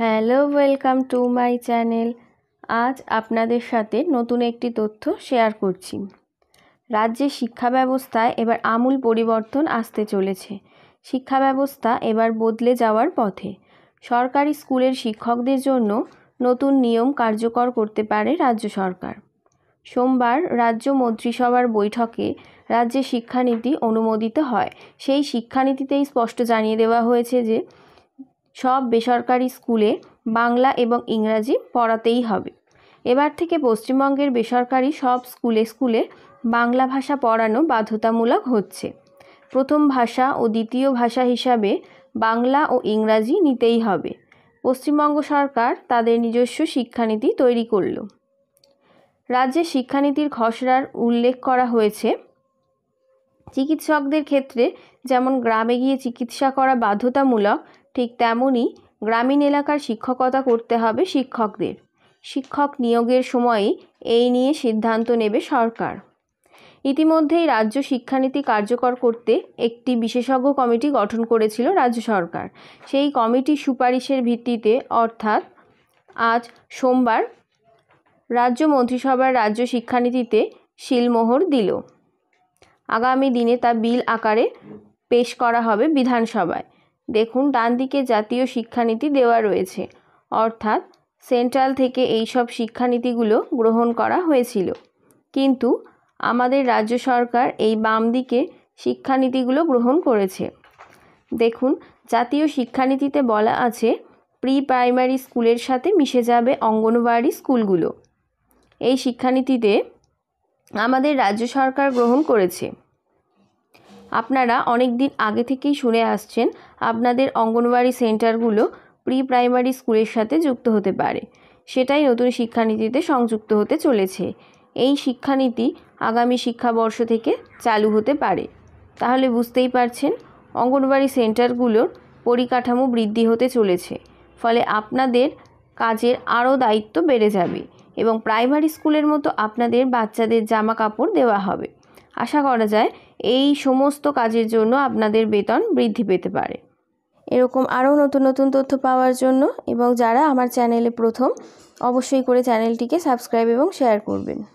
hello welcome to my channel আজ আপনাদের সাথে নতুন একটি তথ্য শেয়ার করছি রাজ্যে শিক্ষা ব্যবস্থায় এবার আমূল পরিবর্তন আসতে চলেছে শিক্ষা ব্যবস্থা এবার বদলে যাওয়ার পথে সরকারি স্কুলের শিক্ষকদের জন্য নতুন নিয়ম কার্যকর করতে পারে রাজ্য সরকার সোমবার রাজ্য মন্ত্রিসভার বৈঠকে রাজ্যে শিক্ষানীতি অনুমোদিত হয় সেই শিক্ষানীতিতেই স্পষ্ট জানিয়ে দেওয়া হয়েছে যে সব বেসরকারি স্কুলে বাংলা এবং ইংরাজি পড়াতেই হবে এবার থেকে পশ্চিমবঙ্গের বেসরকারি সব স্কুলে স্কুলে বাংলা ভাষা পড়ানো বাধ্যতামূলক হচ্ছে প্রথম ভাষা ও দ্বিতীয় ভাষা হিসাবে বাংলা ও ইংরাজি নিতেই হবে পশ্চিমবঙ্গ সরকার তাদের নিজস্ব শিক্ষানীতি তৈরি করল রাজ্যে শিক্ষানীতির খসড়ার উল্লেখ করা হয়েছে চিকিৎসকদের ক্ষেত্রে যেমন গ্রামে গিয়ে চিকিৎসা করা বাধ্যতামূলক ঠিক তেমনই গ্রামীণ এলাকার শিক্ষকতা করতে হবে শিক্ষকদের শিক্ষক নিয়োগের সময়ই এই নিয়ে সিদ্ধান্ত নেবে সরকার ইতিমধ্যেই রাজ্য শিক্ষানীতি কার্যকর করতে একটি বিশেষজ্ঞ কমিটি গঠন করেছিল রাজ্য সরকার সেই কমিটির সুপারিশের ভিত্তিতে অর্থাৎ আজ সোমবার রাজ্য মন্ত্রিসভার রাজ্য শিক্ষানীতিতে শিলমোহর দিল আগামী দিনে তা বিল আকারে পেশ করা হবে বিধানসভায় দেখুন ডান দিকে জাতীয় শিক্ষানীতি দেওয়া রয়েছে অর্থাৎ সেন্ট্রাল থেকে এই সব শিক্ষানীতিগুলো গ্রহণ করা হয়েছিল কিন্তু আমাদের রাজ্য সরকার এই বাম দিকে শিক্ষানীতিগুলো গ্রহণ করেছে দেখুন জাতীয় শিক্ষানীতিতে বলা আছে প্রি প্রাইমারি স্কুলের সাথে মিশে যাবে অঙ্গনওয়াড়ি স্কুলগুলো এই শিক্ষানীতিতে আমাদের রাজ্য সরকার গ্রহণ করেছে আপনারা অনেক দিন আগে থেকেই শুনে আসছেন আপনাদের অঙ্গনওয়াড়ি সেন্টারগুলো প্রি প্রাইমারি স্কুলের সাথে যুক্ত হতে পারে সেটাই নতুন শিক্ষানীতিতে সংযুক্ত হতে চলেছে এই শিক্ষানীতি আগামী শিক্ষাবর্ষ থেকে চালু হতে পারে তাহলে বুঝতেই পারছেন অঙ্গনওয়াড়ি সেন্টারগুলোর পরিকাঠামো বৃদ্ধি হতে চলেছে ফলে আপনাদের কাজের আরও দায়িত্ব বেড়ে যাবে এবং প্রাইমারি স্কুলের মতো আপনাদের বাচ্চাদের জামা কাপড় দেওয়া হবে আশা করা যায় এই সমস্ত কাজের জন্য আপনাদের বেতন বৃদ্ধি পেতে পারে এরকম আরও নতুন নতুন তথ্য পাওয়ার জন্য এবং যারা আমার চ্যানেলে প্রথম অবশ্যই করে চ্যানেলটিকে সাবস্ক্রাইব এবং শেয়ার করবেন